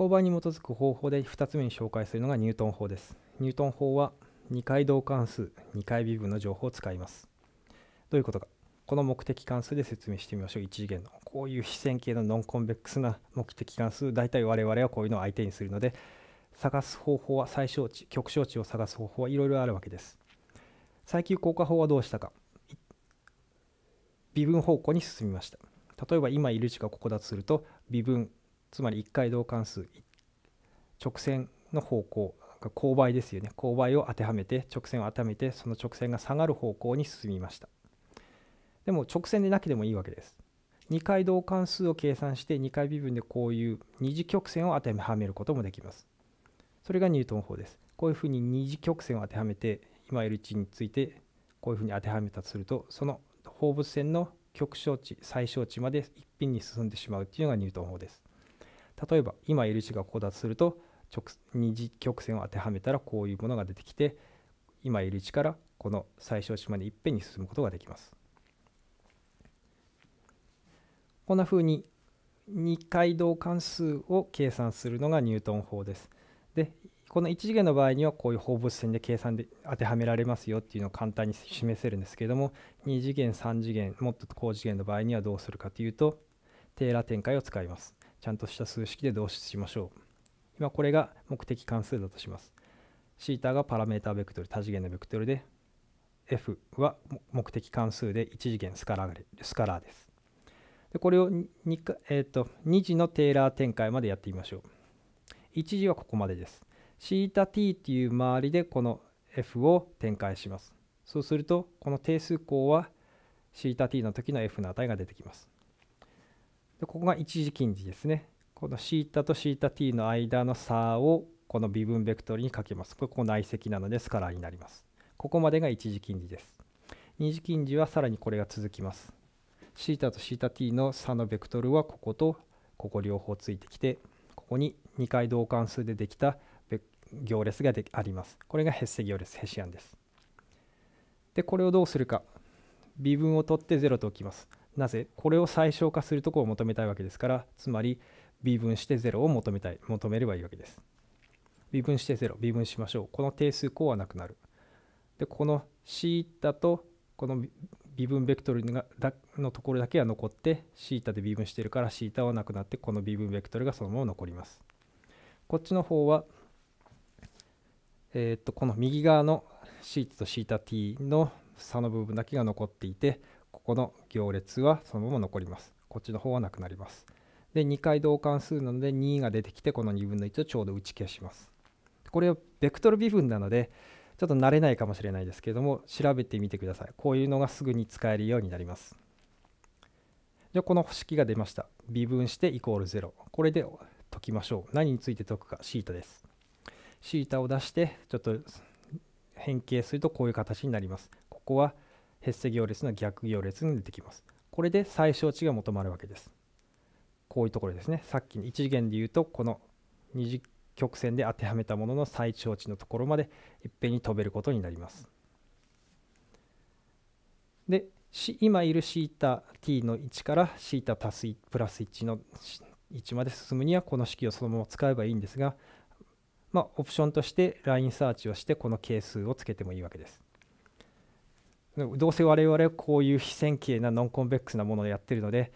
勾配に基づく方法で2つ目に紹介するのがニュートン法です。ニュートン法は2回同関数、2回微分の情報を使います。どういうことか。この目的関数で説明してみましょう。1次元の。こういう非線形のノンコンベックスな目的関数、大体我々はこういうのを相手にするので、探す方法は最小値、極小値を探す方法はいろいろあるわけです。最急降下法はどうしたか。微分方向に進みました。例えば今いる置がここだとすると、微分つまり1回同関数直線の方向勾配ですよね勾配を当てはめて直線を当てはめてその直線が下がる方向に進みましたでも直線でなくてもいいわけです2回同関数を計算して2回微分でこういう二次曲線を当てはめることもできますそれがニュートン法ですこういうふうに二次曲線を当てはめて今いる値についてこういうふうに当てはめたとするとその放物線の極小値最小値まで一品に進んでしまうっていうのがニュートン法です例えば今いる位置がここだとすると直二次曲線を当てはめたらこういうものが出てきて今いる位置からこの最小値までいっぺんに進むことができます。こんなふうに二回動関数を計算するのがニュートン法です。でこの1次元の場合にはこういう放物線で計算で当てはめられますよっていうのを簡単に示せるんですけれども2次元3次元もっと高次元の場合にはどうするかというとテーラ展開を使います。ちゃんとした数式で導出しましょう。今これが目的関数だとします。θ がパラメータベクトル、多次元のベクトルで、f は目的関数で1次元スカラースカラーです。でこれを 2, えーと、2次のテーラー展開までやってみましょう。1次はここまでです。θt っていう周りでこの f を展開します。そうすると、この定数項は θt の時の f の値が出てきます。でここが一時近似ですね。この θ と θt の間の差をこの微分ベクトルにかけます。これここ内積なのでスカラーになります。ここまでが一時近似です。二次近似はさらにこれが続きます。θ と θt の差のベクトルはこことここ両方ついてきてここに2回同関数でできた行列がであります。これがヘッセ行列、ヘシアンです。で、これをどうするか。微分を取って0と置きます。なぜこれを最小化するとこを求めたいわけですから、つまり微分して0を求めたい、求めればいいわけです。微分して0、微分しましょう。この定数項はなくなる。で、この θ とこの微分ベクトルがのところだけは残って θ で微分してるから θ はなくなってこの微分ベクトルがそのまま残ります。こっちの方は、えっとこの右側の θ と θt の房の部分だけが残っていてここの行列はそのまま残りますこっちの方はなくなりますで2回同関数なので2が出てきてこの2分の1をちょうど打ち消しますこれはベクトル微分なのでちょっと慣れないかもしれないですけれども調べてみてくださいこういうのがすぐに使えるようになりますじゃあこの式が出ました微分してイコール0これで解きましょう何について解くかシータですシータを出してちょっと変形するとこういう形になりますここはヘッセ行列の逆行列に出てきます。これで最小値が求まるわけです。こういうところですね。さっきの1次元で言うと、この2次曲線で当てはめたものの最小値のところまでいっぺんに飛べることになります。で、今いる θt の1から θ たすプラス1の1まで進むにはこの式をそのまま使えばいいんですが、まあ、オプションとしてラインサーチをしてこの係数をつけてもいいわけです。どうせ我々はこういう非線形なノンコンベックスなものでやってるので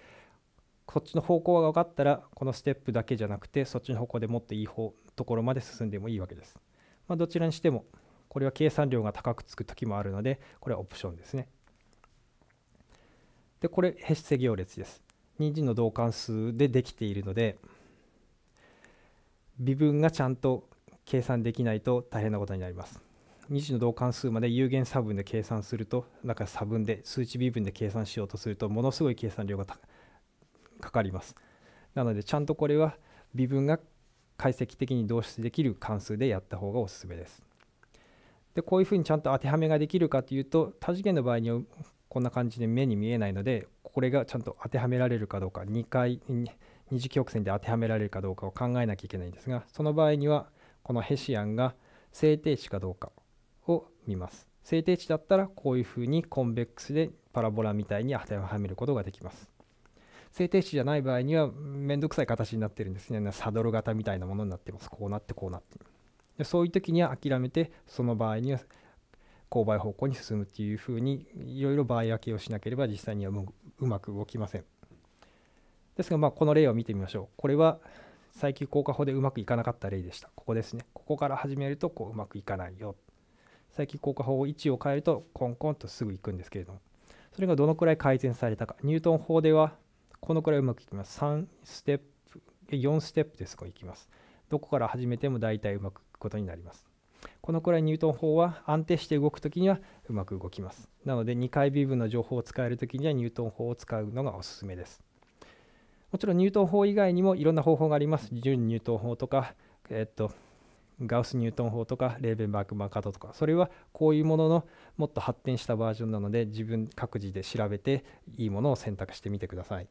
こっちの方向が分かったらこのステップだけじゃなくてそっちの方向でもっといい方ところまで進んでもいいわけです。まあ、どちらにしてもこれは計算量が高くつく時もあるのでこれはオプションですね。でこれヘッセ行列です。人参の同関数でできているので微分がちゃんと計算できないと大変なことになります。2次の同関数まで有限差分で計算するとんか差分で数値微分で計算しようとするとものすごい計算量がかかりますなのでちゃんとこれは微分が解析的に導出できる関数でやった方がおすすめですでこういうふうにちゃんと当てはめができるかというと多次元の場合にはこんな感じで目に見えないのでこれがちゃんと当てはめられるかどうか2回二次曲線で当てはめられるかどうかを考えなきゃいけないんですがその場合にはこのヘシアンが正定値かどうかを見ます。正定値だったらこういうふうにコンベックスでパラボラみたいに当てはめることができます。正定値じゃない場合にはめんどくさい形になってるんですね。サドル型みたいなものになってます。こうなってこうなってで。そういう時には諦めてその場合には勾配方向に進むっていうふうにいろいろ場合分けをしなければ実際にはうまく動きません。ですがまあこの例を見てみましょう。これは最急効果法でうまくいかなかった例でした。ここですね。ここから始めるとこううまくいかないよ最近効果法1を変えるとコンコンとすぐ行くんですけれどもそれがどのくらい改善されたかニュートン法ではこのくらいうまくいきます3ステップ4ステップですごいいきますどこから始めても大体うまくいくことになりますこのくらいニュートン法は安定して動くときにはうまく動きますなので2回微分の情報を使えるときにはニュートン法を使うのがおすすめですもちろんニュートン法以外にもいろんな方法があります準ニュートン法とかえっとガウス・ニュートン法とかレーベンバーク・マーカートとかそれはこういうもののもっと発展したバージョンなので自分各自で調べていいものを選択してみてください。